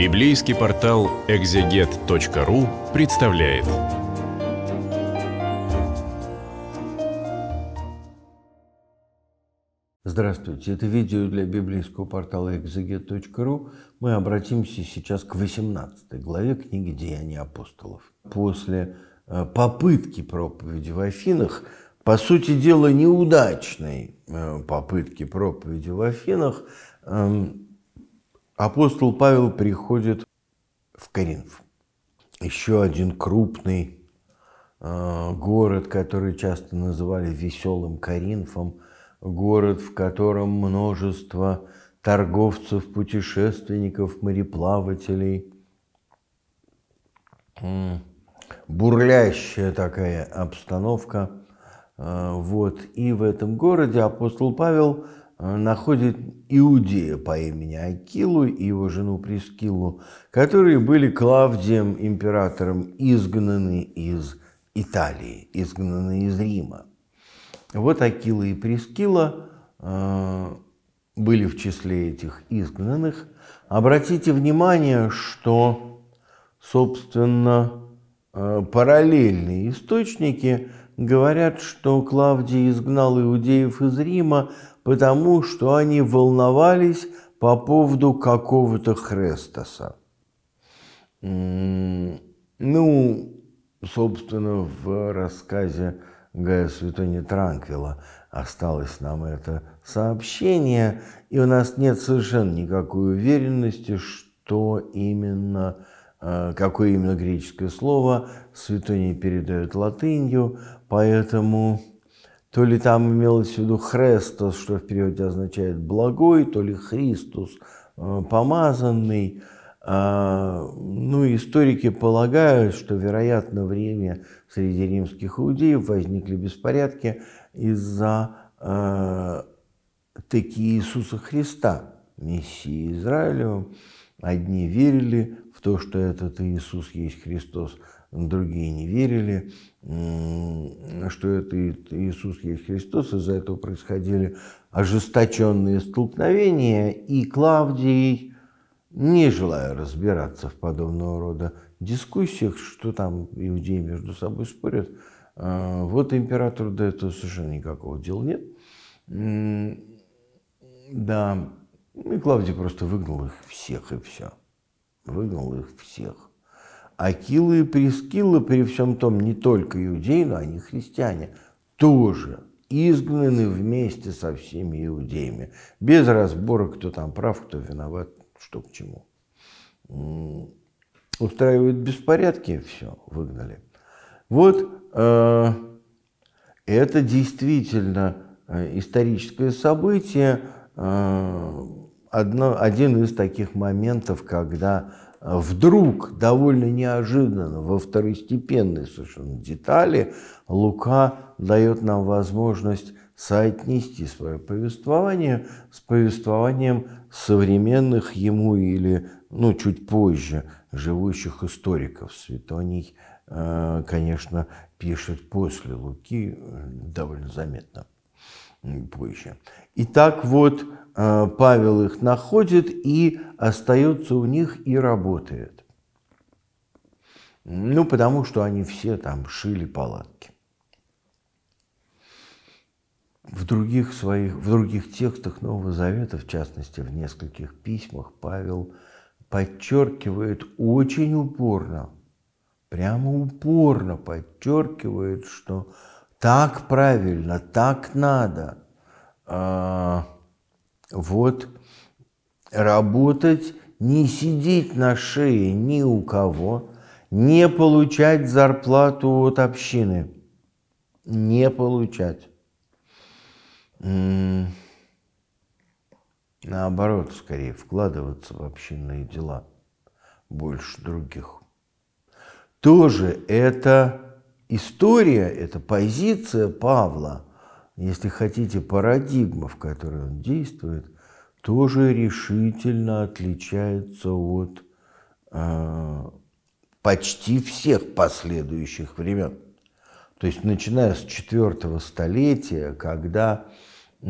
Библейский портал экзегет.ру представляет. Здравствуйте, это видео для библейского портала экзегет.ру. Мы обратимся сейчас к 18 главе книги «Деяния апостолов». После э, попытки проповеди в Афинах, по сути дела неудачной э, попытки проповеди в Афинах, эм, апостол Павел приходит в Коринф. Еще один крупный э, город, который часто называли веселым Коринфом, город, в котором множество торговцев, путешественников, мореплавателей. Бурлящая такая обстановка. А, вот. И в этом городе апостол Павел – Э, находит иудея по имени Акилу и его жену Прескилу, которые были Клавдием, императором, изгнаны из Италии, изгнаны из Рима. Вот Акила и Прескила э, были в числе этих изгнанных. Обратите внимание, что, собственно, э, параллельные источники говорят, что Клавдий изгнал иудеев из Рима – потому что они волновались по поводу какого-то Хрестоса. Ну, собственно, в рассказе Гая Святони Транквила осталось нам это сообщение, и у нас нет совершенно никакой уверенности, что именно, э, какое именно греческое слово Святоний передает латынью, поэтому то ли там имелось в виду Хрестос, что в переводе означает «благой», то ли Христос, э, «помазанный». А, ну, историки полагают, что, вероятно, в Риме среди римских иудеев возникли беспорядки из-за э, таки Иисуса Христа, Мессии Израилева. Одни верили в то, что этот Иисус есть Христос, другие не верили, что это Иисус есть Христос, из-за этого происходили ожесточенные столкновения, и Клавдий, не желая разбираться в подобного рода дискуссиях, что там иудеи между собой спорят, а, вот императору до этого совершенно никакого дела нет. Да, и Клавдий просто выгнал их всех, и все. Выгнал их всех. Акилы и Прескила при всем том не только иудеи, но они христиане, тоже изгнаны вместе со всеми иудеями, без разбора, кто там прав, кто виноват, что к чему. Устраивают беспорядки, все, выгнали. Вот э, это действительно э, историческое событие, э, одно, один из таких моментов, когда вдруг, довольно неожиданно, во второстепенной совершенно детали, Лука дает нам возможность соотнести свое повествование с повествованием современных ему или, ну, чуть позже, живущих историков. Светоний, э, конечно, пишет после Луки э, довольно заметно позже. И так вот э, Павел их находит и остается у них и работает. Ну, потому что они все там шили палатки. В других, своих, в других текстах Нового Завета, в частности, в нескольких письмах, Павел подчеркивает очень упорно, прямо упорно подчеркивает, что так правильно, так надо – а, вот работать, не сидеть на шее ни у кого, не получать зарплату от общины, не получать. Наоборот, скорее, вкладываться в общинные дела больше других. Тоже это история, это позиция Павла – если хотите, парадигма, в которой он действует, тоже решительно отличается от э, почти всех последующих времен. То есть начиная с четвертого столетия, когда по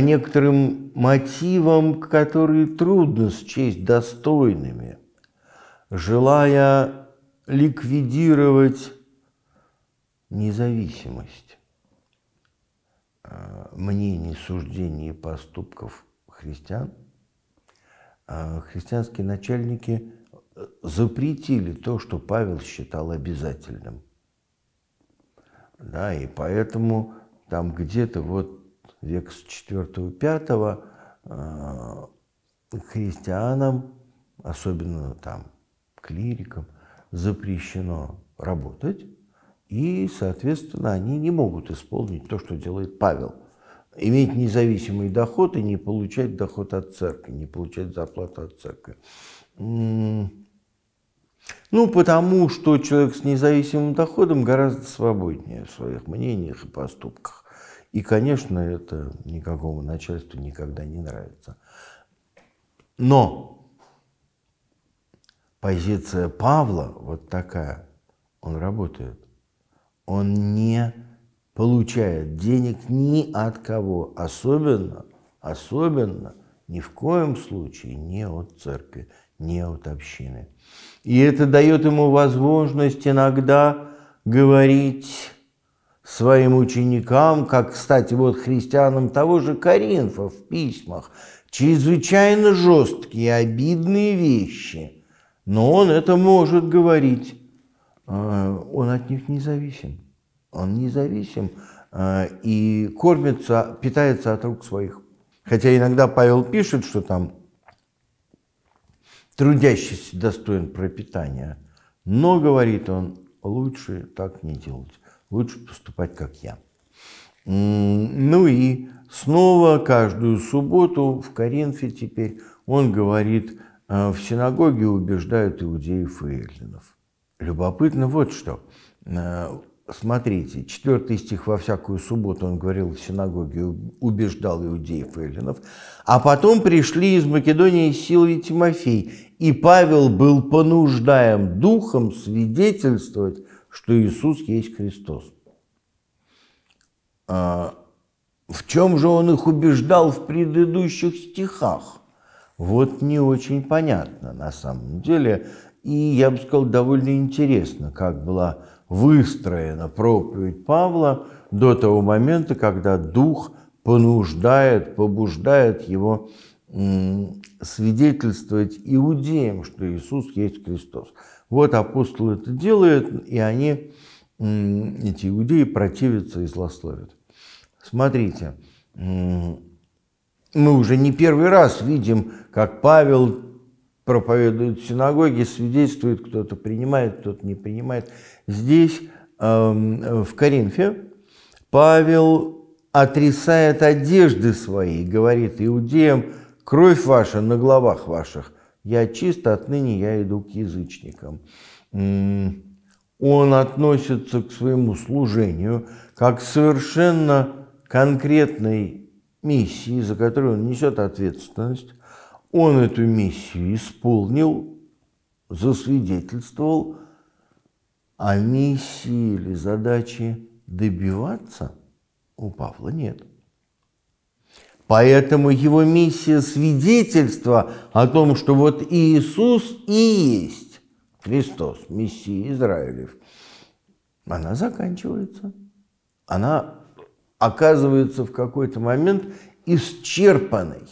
некоторым мотивам, которые трудно счесть достойными, желая ликвидировать независимость а, мнений, суждений и поступков христиан, а, христианские начальники э, запретили то, что Павел считал обязательным. Да, и поэтому там где-то вот век с 4-5 а, христианам, особенно там клирикам, запрещено работать, и, соответственно, они не могут исполнить то, что делает Павел. Иметь независимый доход и не получать доход от церкви, не получать зарплату от церкви. Ну, потому что человек с независимым доходом гораздо свободнее в своих мнениях и поступках. И, конечно, это никакому начальству никогда не нравится. Но позиция Павла вот такая. Он работает. Он не получает денег ни от кого, особенно, особенно ни в коем случае не от церкви, не от общины. И это дает ему возможность иногда говорить своим ученикам, как, кстати, вот христианам того же Коринфа в письмах, чрезвычайно жесткие, обидные вещи – но он это может говорить. А, он от них независим. Он независим а, и кормится, питается от рук своих. Хотя иногда Павел пишет, что там трудящийся достоин пропитания. Но, говорит он, лучше так не делать. Лучше поступать, как я. Ну и снова каждую субботу в Коринфе теперь он говорит а в синагоге убеждают иудеев и эллинов. Любопытно вот что. А, смотрите, четвертый стих «Во всякую субботу» он говорил в синагоге, убеждал иудеев и эллинов. «А потом пришли из Македонии силы и Тимофей, и Павел был понуждаем духом свидетельствовать, что Иисус есть Христос». А, в чем же он их убеждал в предыдущих стихах? Вот не очень понятно на самом деле. И я бы сказал, довольно интересно, как была выстроена проповедь Павла до того момента, когда дух понуждает, побуждает его свидетельствовать иудеям, что Иисус есть Христос. Вот апостол это делает, и они, эти иудеи, противятся и злословят. Смотрите, мы уже не первый раз видим, как Павел проповедует в синагоге, свидетельствует, кто-то принимает, кто-то не принимает. Здесь, эм, в Коринфе, Павел отрисает одежды свои, говорит иудеям, кровь ваша на головах ваших, я чист, отныне я иду к язычникам. Он относится к своему служению как к совершенно конкретной миссии, за которую он несет ответственность, он эту миссию исполнил, засвидетельствовал, а миссии или задачи добиваться у Павла нет. Поэтому его миссия свидетельства о том, что вот Иисус и есть Христос, Мессия Израилев, она заканчивается. Она оказывается в какой-то момент исчерпанной.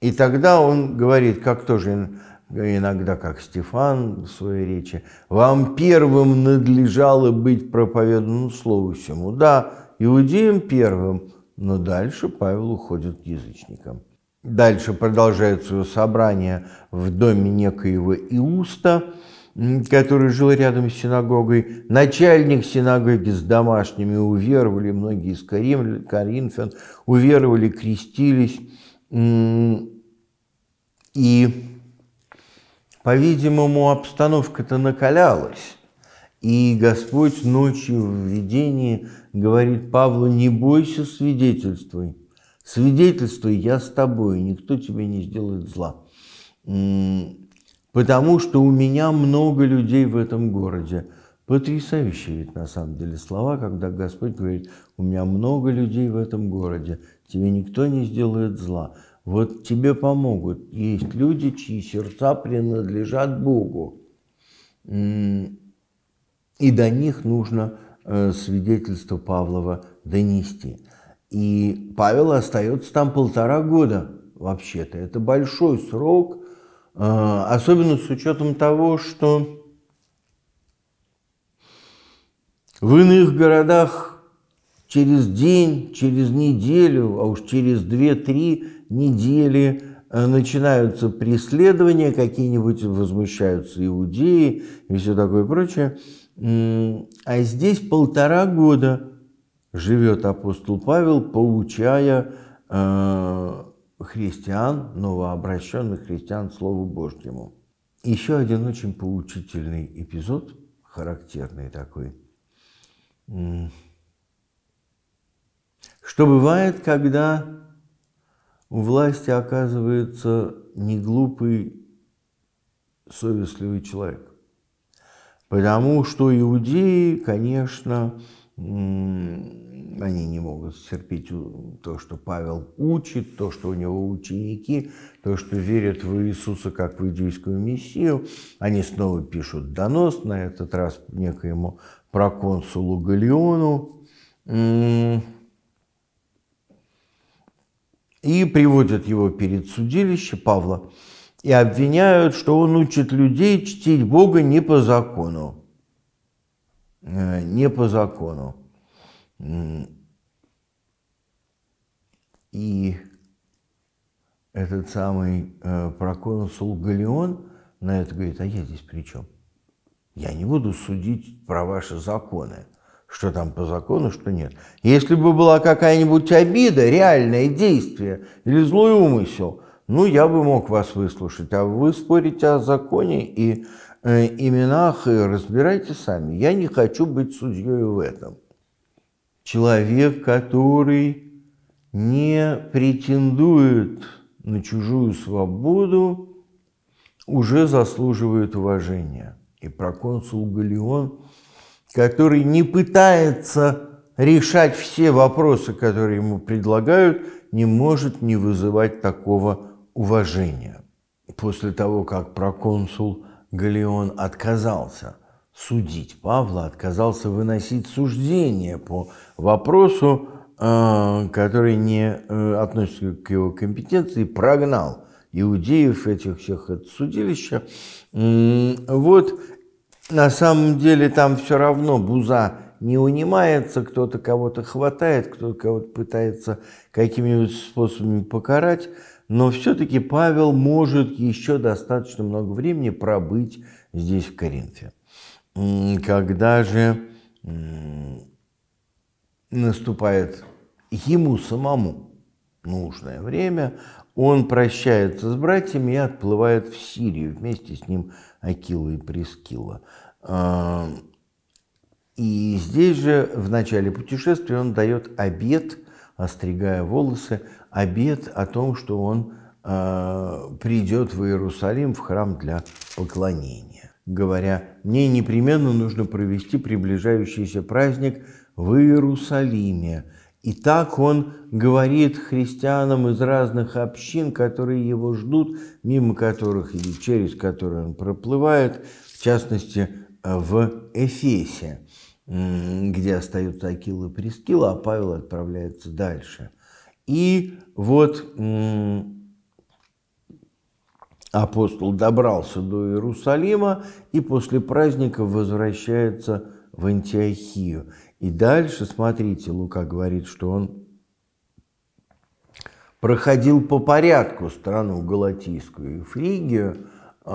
И тогда он говорит, как тоже иногда, как Стефан в своей речи, «Вам первым надлежало быть проповеданным ну, слову всему». Да, иудеям первым, но дальше Павел уходит к язычникам. Дальше продолжает свое собрание в доме некоего Иуста – который жил рядом с синагогой, начальник синагоги с домашними уверовали, многие из Карим, Коринфян уверовали, крестились. И, по-видимому, обстановка-то накалялась. И Господь ночью в видении говорит Павлу, не бойся свидетельствуй. Свидетельствуй, я с тобой, никто тебе не сделает зла потому что у меня много людей в этом городе. Потрясающие ведь на самом деле слова, когда Господь говорит, у меня много людей в этом городе, тебе никто не сделает зла, вот тебе помогут. Есть люди, чьи сердца принадлежат Богу. И до них нужно э, свидетельство Павлова донести. И Павел остается там полтора года, вообще-то. Это большой срок, а, особенно с учетом того, что в иных городах через день, через неделю, а уж через 2-3 недели э, начинаются преследования, какие-нибудь возмущаются иудеи и все такое прочее. А здесь полтора года живет апостол Павел, получая э, христиан, новообращенных христиан Слову Божьему. Еще один очень поучительный эпизод, характерный такой. Что бывает, когда у власти оказывается не глупый, совестливый человек? Потому что иудеи, конечно, они не могут терпеть то, что Павел учит, то, что у него ученики, то, что верят в Иисуса как в иудейскую мессию. Они снова пишут донос, на этот раз некоему проконсулу Галиону. И приводят его перед судилище Павла и обвиняют, что он учит людей чтить Бога не по закону. Э, не по закону. И этот самый э, проконсул Галеон на это говорит, а я здесь при чем? Я не буду судить про ваши законы, что там по закону, что нет. Если бы была какая-нибудь обида, реальное действие или злой умысел, ну, я бы мог вас выслушать, а вы спорите о законе и э, именах, и разбирайте сами. Я не хочу быть судьей в этом человек, который не претендует на чужую свободу, уже заслуживает уважения. И проконсул Галеон, который не пытается решать все вопросы, которые ему предлагают, не может не вызывать такого уважения. После того, как проконсул Галеон отказался – судить. Павла отказался выносить суждение по вопросу, э, который не э, относится к его компетенции, прогнал иудеев этих всех от судилища. Вот, на самом деле там все равно буза не унимается, кто-то кого-то хватает, кто-то кого-то пытается какими-нибудь способами покарать, но все-таки Павел может еще достаточно много времени пробыть здесь, в Коринфе когда же наступает ему самому нужное время, он прощается с братьями и отплывает в Сирию. Вместе с ним Акила и Прескила. А, и здесь же в начале путешествия он дает обед, остригая волосы, обед о том, что он а, придет в Иерусалим в храм для поклонения говоря, мне непременно нужно провести приближающийся праздник в Иерусалиме. И так он говорит христианам из разных общин, которые его ждут, мимо которых или через которые он проплывает, в частности, в Эфесе, где остаются Акил и Прескила, а Павел отправляется дальше. И вот апостол добрался до Иерусалима и после праздника возвращается в Антиохию. И дальше, смотрите, Лука говорит, что он проходил по порядку страну Галатийскую и Фригию э,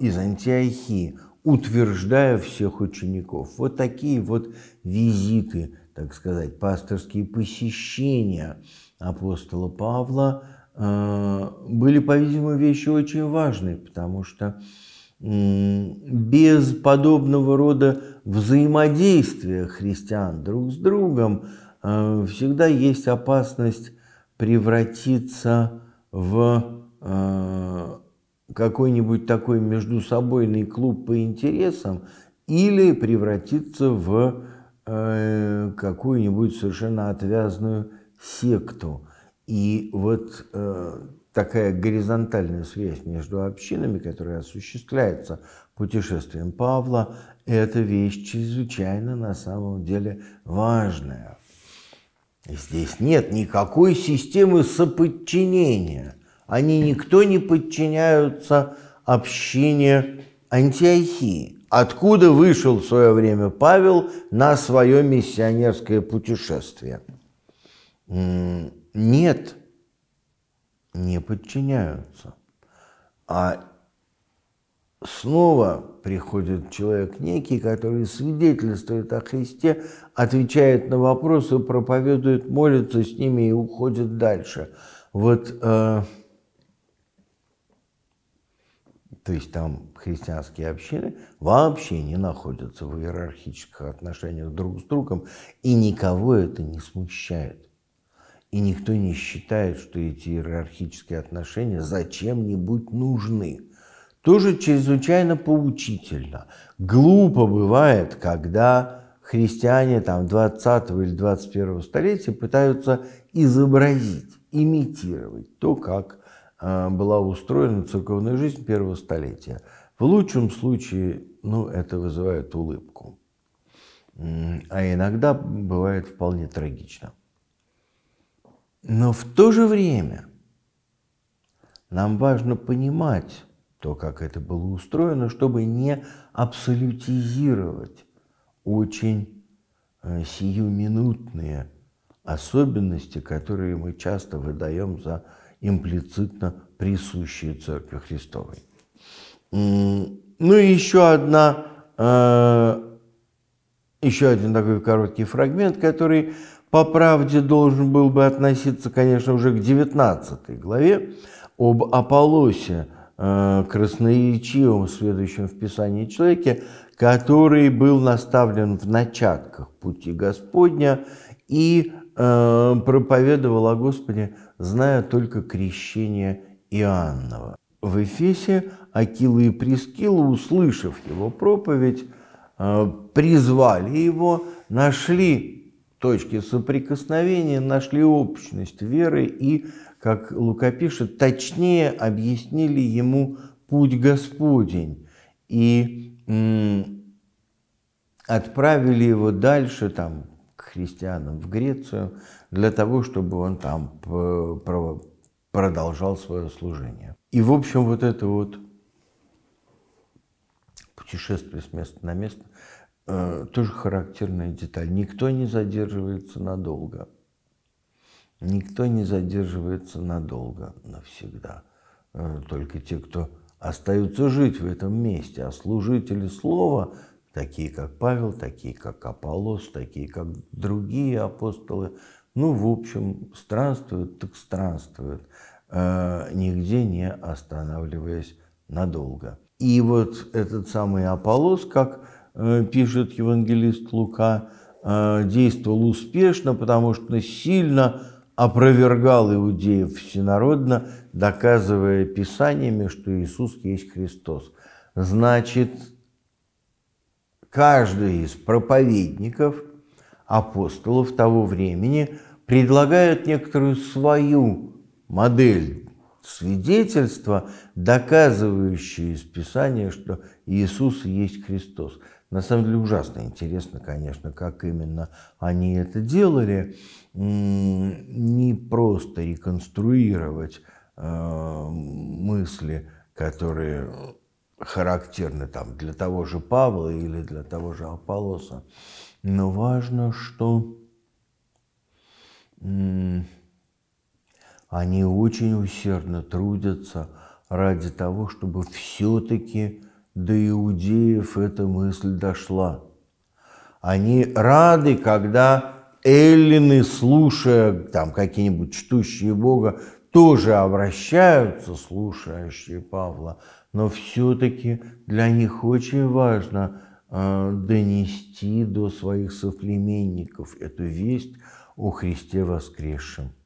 из Антиохии, утверждая всех учеников. Вот такие вот визиты, так сказать, пасторские посещения апостола Павла – Э, были, по-видимому, вещи очень важные, потому что без подобного рода взаимодействия христиан друг с другом э, всегда есть опасность превратиться в э, какой-нибудь такой междусобойный клуб по интересам или превратиться в какую-нибудь совершенно отвязную секту – и вот э, такая горизонтальная связь между общинами, которая осуществляется путешествием Павла, это вещь чрезвычайно на самом деле важная. здесь нет никакой системы соподчинения. Они никто не подчиняются общине Антиохии, откуда вышел в свое время Павел на свое миссионерское путешествие. Нет, не подчиняются. А снова приходит человек некий, который свидетельствует о Христе, отвечает на вопросы, проповедует, молится с ними и уходит дальше. Вот, э, то есть там христианские общины вообще не находятся в иерархических отношениях друг с другом, и никого это не смущает. И никто не считает, что эти иерархические отношения зачем-нибудь нужны. Тоже чрезвычайно поучительно. Глупо бывает, когда христиане там, 20 или 21 столетия пытаются изобразить, имитировать то, как э, была устроена церковная жизнь первого столетия. В лучшем случае ну, это вызывает улыбку. А иногда бывает вполне трагично. Но в то же время нам важно понимать то, как это было устроено, чтобы не абсолютизировать очень э, сиюминутные особенности, которые мы часто выдаем за имплицитно присущие Церкви Христовой. Ну и еще одна, э, еще один такой короткий фрагмент, который по правде должен был бы относиться, конечно, уже к 19 главе об Аполлосе, э, красноячивом, следующем в Писании человеке, который был наставлен в начатках пути Господня и э, проповедовал о Господе, зная только крещение Иоаннова. В Эфесе Акила и Прескила, услышав его проповедь, э, призвали его, нашли точки соприкосновения нашли общность веры и, как Лука пишет, точнее объяснили ему путь Господень и отправили его дальше там, к христианам в Грецию для того, чтобы он там э, продолжал свое служение. И, в общем, вот это вот путешествие с места на место – Э, тоже характерная деталь. Никто не задерживается надолго. Никто не задерживается надолго, навсегда. Э, только те, кто остаются жить в этом месте. А служители слова, такие как Павел, такие как Аполлос, такие как другие апостолы, ну, в общем, странствуют, так странствуют, э, нигде не останавливаясь надолго. И вот этот самый Аполлос, как Э, пишет евангелист Лука, э, действовал успешно, потому что сильно опровергал иудеев всенародно, доказывая писаниями, что Иисус есть Христос. Значит, каждый из проповедников, апостолов того времени предлагает некоторую свою модель свидетельства, доказывающую из Писания, что Иисус есть Христос. На самом деле ужасно интересно, конечно, как именно они это делали. Не просто реконструировать э, мысли, которые характерны там для того же Павла или для того же Аполлоса. Но важно, что они очень усердно трудятся ради того, чтобы все-таки до иудеев эта мысль дошла. Они рады, когда эллины, слушая там какие-нибудь чтущие Бога, тоже обращаются, слушающие Павла, но все-таки для них очень важно э, донести до своих соплеменников эту весть о Христе воскресшем.